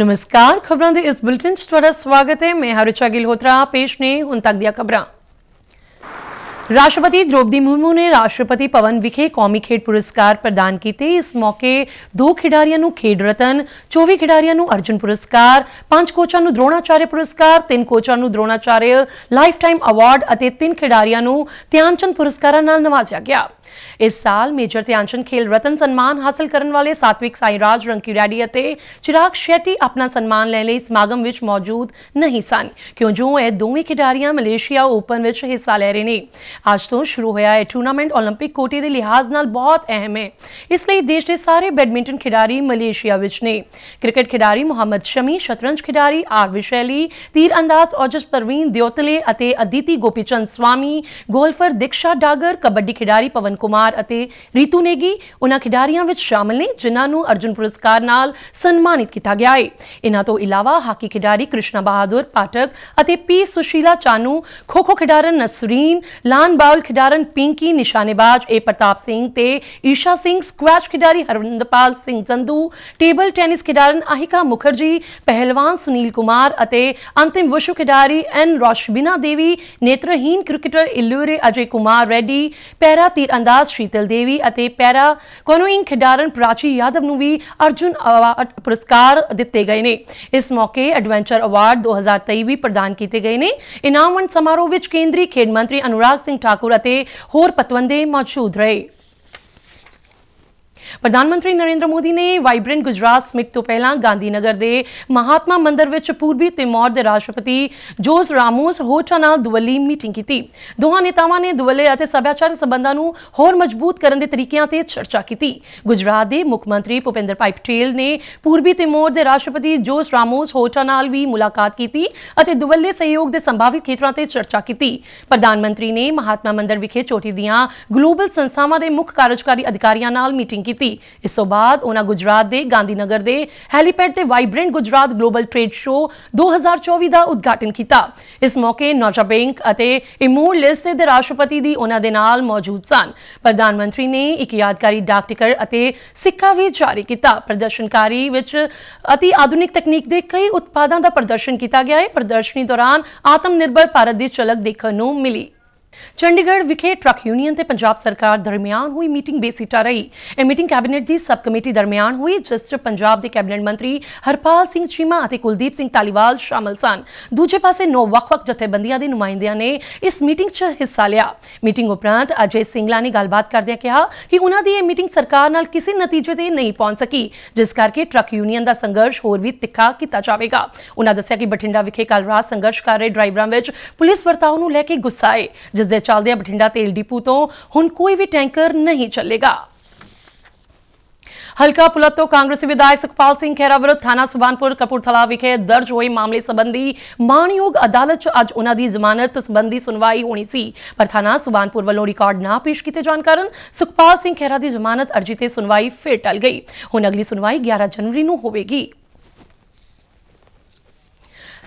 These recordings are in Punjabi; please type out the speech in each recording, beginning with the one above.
ਨਮਸਕਾਰ ਖਬਰਾਂ ਦੇ ਇਸ ਬੁਲੇਟਿਨ 'ਚ ਤੁਹਾਡਾ ਸਵਾਗਤ ਹੈ ਮੈਂ ਹਰਿਚਾ ਹੋਤਰਾ ਪੇਸ਼ ਨੇ ਹੁਣ ਤੱਕ ਦੀਆਂ ਖਬਰਾਂ ਰਾਸ਼ਟਰਪਤੀ ਦ੍ਰੋਪਦੀ ਮੁਰਮੂ ਨੇ ਰਾਸ਼ਟਰਪਤੀ ਭਵਨ ਵਿਖੇ ਕੌਮੀ ਖੇਡ ਪੁਰਸਕਾਰ ਪ੍ਰਦਾਨ ਕੀਤੇ ਇਸ ਮੌਕੇ ਦੋ ਖਿਡਾਰੀਆਂ ਨੂੰ ਖੇਡ ਰਤਨ 24 ਖਿਡਾਰੀਆਂ ਨੂੰ ਅਰਜੁਨ ਪੁਰਸਕਾਰ ਪੰਜ ਕੋਚਾਂ ਨੂੰ ਦ੍ਰੋਣਾਚਾਰਿਆ ਪੁਰਸਕਾਰ ਤਿੰਨ ਕੋਚਾਂ ਨੂੰ ਦ੍ਰੋਣਾਚਾਰਿਆ ਲਾਈਫਟਾਈਮ ਅਵਾਰਡ ਅਤੇ ਤਿੰਨ ਖਿਡਾਰੀਆਂ ਨੂੰ ਧਿਆਨਚੰਦ ਪੁਰਸਕਾਰਾਂ ਨਾਲ ਨਵਾਜ਼ਿਆ ਗਿਆ ਇਸ ਸਾਲ ਮੇਜਰ ਧਿਆਨਚੰਦ ਖੇਲ ਰਤਨ ਸਨਮਾਨ ਹਾਸਲ ਕਰਨ ਵਾਲੇ ਸਾਤਵਿਕ ਸਾਈਰਾਜ ਰੰਕੀ ਰੈਡੀ ਅਤੇ ਚਿਰਾਗ ਸ਼ੈਟੀ ਆਪਣਾ ਸਨਮਾਨ ਲੈਣ ਲਈ ਸਮਾਗਮ ਵਿੱਚ ਮੌਜੂਦ ਨਹੀਂ ਸਨ ਕਿਉਂਕਿ ਇਹ ਦੋਵੇਂ ਖਿਡਾਰੀਆਂ ਮਲੇਸ਼ੀਆ ਓਪਨ ਵਿੱਚ ਹਿੱਸਾ ਲੈ ਰਹੇ ਨੇ ਅੱਜ ਤੋਂ ਸ਼ੁਰੂ ਹੋਇਆ ਇਹ ਟੂਰਨਾਮੈਂਟ 올림픽 ਕੋਟੇ ਦੇ ਲਿਹਾਜ਼ ਨਾਲ ਬਹੁਤ ਅਹਿਮ ਹੈ ਇਸ ਲਈ ਦੇਸ਼ ਦੇ ਸਾਰੇ ਬੈਡਮਿੰਟਨ ਖਿਡਾਰੀ ਮਲੇਸ਼ੀਆ ਵਿੱਚ ਨੇ ਕ੍ਰਿਕਟ ਖਿਡਾਰੀ ਮੁਹੰਮਦ ਸ਼ਮੀ ਸ਼ਤਰੰਜ ਖਿਡਾਰੀ ਆਰ ਵਿਸ਼ੈਲੀ ਤੀਰ ਅੰਦਾਜ਼ ਔਜਸ ਪਰਵੀਨ ਦਿਓਤਲੇ ਅਤੇ ਅਦਿਤੀ ਗੋਪੀਚੰਦ ਸਵਾਮੀ ਗੋਲਫਰ ਦਿਕਸ਼ਾ ਡਾਗਰ ਕਬੱਡੀ ਖਿਡਾਰੀ ਪਵਨ ਕੁਮਾਰ ਅਤੇ ਰੀਤੂ ਨੇਗੀ ਉਹਨਾਂ ਖਿਡਾਰੀਆਂ ਵਿੱਚ ਸ਼ਾਮਲ ਨੇ ਜਿਨ੍ਹਾਂ ਨੂੰ ਅਰਜੁਨ ਪੁਰਸਕਾਰ ਨਾਲ ਸਨਮਾਨਿਤ ਕੀਤਾ ਗਿਆ ਹੈ ਇਹਨਾਂ ਤੋਂ ਇਲਾਵਾ ਹਾਕੀ ਖਿਡਾਰੀ ਕ੍ਰਿਸ਼ਨਾ ਬਹਾਦੁਰ ਪਾਟਕ ਅਤੇ ਪੀ ਸੁਸ਼ੀਲਾ ਚਾਨੂ ਖੋ ਖੋ ਖਿਡਾਰਨ ਨਸਰੀਨ ਲਾ ਮਹਿਮਾਨ ਬਾਲ ਖਿਡਾਰਨ ਪਿੰਕੀ ਨਿਸ਼ਾਨੇਬਾਜ਼ ਏ ਪ੍ਰਤਾਪ ਸਿੰਘ ਤੇ ਈਸ਼ਾ ਸਿੰਘ ਸਕੁਐਸ਼ ਖਿਡਾਰੀ ਹਰਵਿੰਦਪਾਲ ਸਿੰਘ ਜੰਦੂ ਟੇਬਲ ਟੈਨਿਸ ਖਿਡਾਰਨ ਅਹਿਕਾ ਮੁਖਰਜੀ ਪਹਿਲਵਾਨ ਸੁਨੀਲ ਕੁਮਾਰ ਅਤੇ ਅੰਤਿਮ ਵਿਸ਼ਵ ਖਿਡਾਰੀ ਐਨ ਰੋਸ਼ਬਿਨਾ ਦੇਵੀ ਨੇਤਰਹੀਨ ਕ੍ਰਿਕਟਰ ਇਲੂਰੇ ਅਜੇ ਕੁਮਾਰ ਰੈਡੀ ਪੈਰਾ ਤੀਰ ਅੰਦਾਜ਼ ਸ਼ੀਤਲ ਦੇਵੀ ਅਤੇ ਪੈਰਾ ਕਨੋਇੰਗ ਖਿਡਾਰਨ ਪ੍ਰਾਚੀ ਯਾਦਵ ਨੂੰ ਵੀ ਅਰਜੁਨ ਅਵਾਰਡ ਪੁਰਸਕਾਰ ਦਿੱਤੇ ਗਏ ਨੇ ਇਸ ਮੌਕੇ ਐਡਵੈਂਚਰ ਅਵਾਰਡ 2023 ਵੀ ਪ੍ਰਦਾਨ ਕੀਤੇ ਗਏ ਨੇ ਇਨਾਮ ਵੰਡ ਸਮਾਰੋਹ ਵਿੱਚ ਕੇਂਦਰੀ ਖੇਡ ਮੰਤਰੀ ਅਨੁਰਾਗ ਸਿੰਘ ਸਿੰਘ ਠਾਕੁਰ ਅਤੇ ਹੋਰ ਪਤਵੰਦੇ ਮੌਜੂਦ ਰਹੇ ਪ੍ਰਧਾਨ ਮੰਤਰੀ ਨਰਿੰਦਰ ਮੋਦੀ ਨੇ ਵਾਈਬ੍ਰੈਂਟ ਗੁਜਰਾਤ ਸਮਿਟ ਤੋਂ ਪਹਿਲਾਂ ਗਾਂਧੀਨਗਰ ਦੇ ਮਹਾਤਮਾ ਮੰਦਿਰ ਵਿੱਚ ਪੂਰਬੀ ਤਿਮੋਰ ਦੇ ਰਾਸ਼ਟਰਪਤੀ ਜੋਸ ਰਾਮੋਸ ਹੋਟਾ ਨਾਲ ਦੁਵੱਲੀ ਮੀਟਿੰਗ ਕੀਤੀ ਦੋਹਾਂ ਨੇਤਾਵਾਂ ਨੇ ਦੁਵੱਲੇ ਅਤੇ ਸੱਭਿਆਚਾਰਕ ਸਬੰਧਾਂ ਨੂੰ ਹੋਰ ਮਜ਼ਬੂਤ ਕਰਨ ਦੇ ਤਰੀਕਿਆਂ ਤੇ ਚਰਚਾ ਕੀਤੀ ਗੁਜਰਾਤ ਦੇ ਮੁੱਖ ਮੰਤਰੀ ਭੁਪਿੰਦਰ ਭਾਈ ਪਟੇਲ ਨੇ ਪੂਰਬੀ ਤਿਮੋਰ ਦੇ ਰਾਸ਼ਟਰਪਤੀ ਜੋਸ ਰਾਮੋਸ ਹੋਟਾ ਨਾਲ ਵੀ ਮੁਲਾਕਾਤ ਕੀਤੀ ਅਤੇ ਦੁਵੱਲੇ ਸਹਿਯੋਗ ਦੇ ਸੰਭਾਵਿਤ ਖੇਤਰਾਂ ਤੇ ਚਰਚਾ ਕੀਤੀ ਪ੍ਰਧਾਨ ਮੰਤਰੀ ਨੇ ਮਹਾਤਮਾ ਮੰਦਿਰ ਵਿਖੇ ਚੋਟੀ ਦੀਆਂ ਗਲੋਬਲ ਸੰਸਥਾਵਾਂ ਦੇ ਮੁੱਖ ਕਾਰਜਕਾਰੀ ਅਧਿਕਾਰੀਆਂ ਨਾਲ ਮੀਟਿੰਗ ਕੀਤੀ ਕੀਤੀ ਇਸ ਤੋਂ ਬਾਅਦ ਉਹਨਾਂ ਗੁਜਰਾਤ ਦੇ ਗਾਂਧੀਨਗਰ ਦੇ ਹੈਲੀਪੈਡ ਤੇ vibrant Gujarat global trade show 2024 ਦਾ ਉਦਘਾਟਨ ਕੀਤਾ ਇਸ ਮੌਕੇ ਨੌਜਾ ਬੈਂਕ ਅਤੇ ਇਮੂਰ ਲਿਸਟ ਦੇ ਰਾਸ਼ਟਰਪਤੀ ਦੀ ਉਹਨਾਂ ਦੇ ਨਾਲ ਮੌਜੂਦ ਸਨ ਪ੍ਰਧਾਨ ਮੰਤਰੀ ਨੇ ਇੱਕ ਯਾਦਗਾਰੀ ਡਾਕ ਟਿਕਟ ਅਤੇ ਸਿੱਕਾ ਵੀ ਜਾਰੀ ਕੀਤਾ ਪ੍ਰਦਰਸ਼ਨਕਾਰੀ ਵਿੱਚ ਅਤੀ ਆਧੁਨਿਕ ਤਕਨੀਕ ਦੇ ਕਈ ਉਤਪਾਦਾਂ ਦਾ ਪ੍ਰਦਰਸ਼ਨ ਕੀਤਾ ਗਿਆ ਹੈ ਪ੍ਰਦਰਸ਼ਨੀ ਦੌਰਾਨ ਆਤਮ ਨਿਰਭਰ ਭਾਰਤ ਦੀ ਝਲਕ ਦੇਖਣ ਨੂੰ ਮਿਲੀ ਚੰਡੀਗੜ੍ਹ ਵਿਖੇ ਟਰੱਕ ਯੂਨੀਅਨ ਤੇ ਪੰਜਾਬ ਸਰਕਾਰ ਦਰਮਿਆਨ ਹੋਈ ਮੀਟਿੰਗ ਬੇਸਿੱਟਾ ਰਹੀ ਇਹ ਮੀਟਿੰਗ ਕੈਬਨਿਟ ਦੀ ਸਬ ਕਮੇਟੀ ਦਰਮਿਆਨ ਹੋਈ ਜਿਸ ਵਿੱਚ ਪੰਜਾਬ ਦੇ ਕੈਬਨਿਟ ਮੰਤਰੀ ਹਰਪਾਲ ਸਿੰਘ ਚੀਮਾ ਅਤੇ ਕੁਲਦੀਪ ਸਿੰਘ ਤਾਲੀਵਾਲ ਸ਼ਾਮਲ ਸਨ ਦੂਜੇ ਪਾਸੇ ਨੌ ਵੱਖ-ਵੱਖ ਜਥੇਬੰਦੀਆਂ ਦੇ ਨੁਮਾਇੰਦਿਆਂ ਨੇ ਇਸ ਮੀਟਿੰਗ 'ਚ ਹਿੱਸਾ ਲਿਆ ਮੀਟਿੰਗ ਉਪਰੰਤ ਅਜੇ ਸਿੰਘਲਾ ਨੇ ਗੱਲਬਾਤ ਕਰਦਿਆਂ ਕਿਹਾ ਕਿ ਉਹਨਾਂ ਦੀ ਇਹ ਮੀਟਿੰਗ ਸਰਕਾਰ ਨਾਲ ਕਿਸੇ ਨਤੀਜੇ ਤੇ ਨਹੀਂ ਪਹੁੰਚ ਸਕੀ ਜਿਸ ਕਰਕੇ ਟਰੱਕ ਯੂਨੀਅਨ ਦਾ ਸੰਘਰਸ਼ ਹੋਰ ਵੀ ਤਿੱਖਾ ਕੀਤਾ ਜਾਵੇਗਾ ਉਹਨਾਂ ਦੱਸਿਆ ਕਿ ਬਠਿੰਡਾ ਵਿਖੇ ਕੱਲ ਰਾਤ ਸੰਘਰਸ਼ ਕਰ ਰਹੇ ਡਰਾਈਵਰਾਂ ਵਿੱਚ ਪੁਲਿਸ ਵਰਤਾਉ ਨੂੰ ਲੈ ਕੇ ਗੁੱਸਾ ਹੈ ਜਿਸ ਦੇ ਚੱਲਦੇ ਬਠਿੰਡਾ ਤੇਲ ਡਿਪੂ ਤੋਂ ਹੁਣ ਕੋਈ ਵੀ ਟੈਂਕਰ ਨਹੀਂ ਚੱਲੇਗਾ ਹਲਕਾ ਪੁਲਤ ਤੋਂ ਕਾਂਗਰਸੀ ਵਿਧਾਇਕ ਸੁਖਪਾਲ ਸਿੰਘ ਖੇਰਾ ਵਿਰੁੱਧ ਥਾਣਾ ਸੁਬਾਨਪੁਰ ਕਪੂਰਥਲਾ ਵਿਖੇ ਦਰਜ ਹੋਏ ਮਾਮਲੇ ਸੰਬੰਧੀ ਮਾਨਯੋਗ ਅਦਾਲਤ 'ਚ ਅੱਜ ਉਹਨਾਂ ਦੀ ਜ਼ਮਾਨਤ ਸੰਬੰਧੀ ਸੁਣਵਾਈ ਹੋਣੀ ਸੀ ਪਰ ਥਾਣਾ ਸੁਬਾਨਪੁਰ ਵੱਲੋਂ ਰਿਕਾਰਡ ਨਾ ਪੇਸ਼ ਕੀਤੇ ਜਾਣ ਕਾਰਨ ਸੁਖਪਾਲ ਸਿੰਘ ਖੇਰਾ ਦੀ ਜ਼ਮਾਨਤ ਅਰਜ਼ੀ ਤੇ ਸੁਣਵਾਈ ਫੇਰ ਟਲ ਗਈ ਹੁਣ ਅਗਲੀ ਸੁਣਵਾਈ 11 ਜਨਵਰੀ ਨੂੰ ਹੋਵੇਗੀ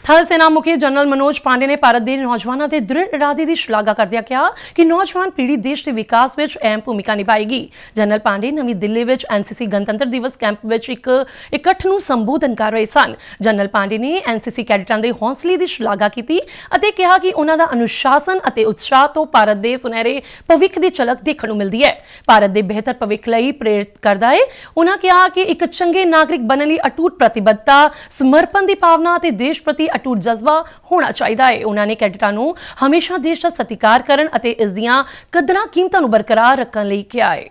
ਥਲ ਸੈਨਾ ਮੁਖੀ ਜਨਰਲ ਮਨੋਜ ਪਾਂਡੇ ਨੇ ਭਾਰਤ ਦੇ ਨੌਜਵਾਨਾਂ ਦੇ ਦ੍ਰਿੜ ਇਰਾਦੇ ਦੀ ਸ਼ਲਾਘਾ ਕਰਦਿਆਂ ਕਿਹਾ ਕਿ ਨੌਜਵਾਨ ਪੀੜ੍ਹੀ ਦੇਸ਼ ਦੇ ਵਿਕਾਸ ਵਿੱਚ ਅਹਿਮ ਭੂਮਿਕਾ ਨਿਭਾਏਗੀ ਜਨਰਲ ਪਾਂਡੇ ਨਵੀਂ ਦਿੱਲੀ ਵਿੱਚ ਐਨਸੀਸੀ ਗਣਤੰਤਰ ਦਿਵਸ ਕੈਂਪ ਵਿੱਚ ਇੱਕ ਇਕੱਠ ਨੂੰ ਸੰਬੋਧਨ ਕਰ ਰਹੇ ਸਨ ਜਨਰਲ ਪਾਂਡੇ ਨੇ ਐਨਸੀਸੀ ਕੈਡਟਾਂ ਦੇ ਹੌਸਲੇ ਦੀ ਸ਼ਲਾਘਾ ਕੀਤੀ ਅਤੇ ਕਿਹਾ ਕਿ ਉਹਨਾਂ ਦਾ ਅਨੁਸ਼ਾਸਨ ਅਤੇ ਉਤਸ਼ਾਹ ਤੋਂ ਭਾਰਤ ਦੇ ਸੁਨਹਿਰੇ ਭਵਿੱਖ ਦੀ ਝਲਕ ਦੇਖਣ ਨੂੰ ਮਿਲਦੀ ਹੈ ਭਾਰਤ ਦੇ ਬਿਹਤਰ ਭਵਿੱਖ ਲਈ ਪ੍ਰੇਰਿਤ ਕਰਦਾ ਹੈ ਉਹਨਾਂ ਕਿਹਾ ਕਿ ਇੱਕ ਚੰਗੇ ਨਾਗਰਿਕ ਬਣਨ ਲਈ ਅਟੁੱਟ ਪ੍ਰਤੀਬੱਧਤਾ ਸਮਰਪਣ ਦੀ ਭਾਵਨਾ ਅਤੇ ਦੇਸ਼ ਪ੍ਰਤੀ ਅਟੁੱਟ ਜਜ਼ਬਾ ਹੋਣਾ ਚਾਹੀਦਾ ਹੈ ਉਹਨਾਂ ਨੇ ਕੈਡਟਾਂ ਨੂੰ ਹਮੇਸ਼ਾ ਦੇਸ਼ ਦਾ ਸਤਿਕਾਰ ਕਰਨ ਅਤੇ ਇਸ ਦੀਆਂ ਕਦਰਾਂ ਕੀਮਤਾਂ ਨੂੰ ਬਰਕਰਾਰ ਰੱਖਣ ਲਈ ਕਿਹਾ ਹੈ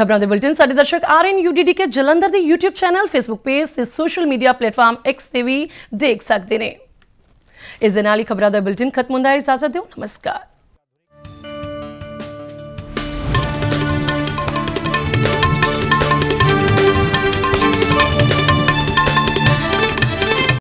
ਖਬਰਾਂ ਦੇ ਬੁਲਟਿਨ ਸਾਡੇ ਦਰਸ਼ਕ ਆਰਐਨ ਯੂਡੀਡੀ ਕੇ ਜਲੰਧਰ ਦੇ YouTube ਚੈਨਲ Facebook ਪੇਜ ਤੇ ਸੋਸ਼ਲ ਮੀਡੀਆ ਪਲੇਟਫਾਰਮ X ਤੇ ਵੀ ਦੇਖ ਸਕਦੇ ਨੇ ਇਸ ਦੇ ਨਾਲ ਹੀ ਖਬਰਾਂ ਦਾ ਬੁਲਟਿਨ ਖਤਮ ਹੁੰਦਾ ਹੈ ਇਜਾਜ਼ਤ ਦਿਓ ਨਮਸਕਾਰ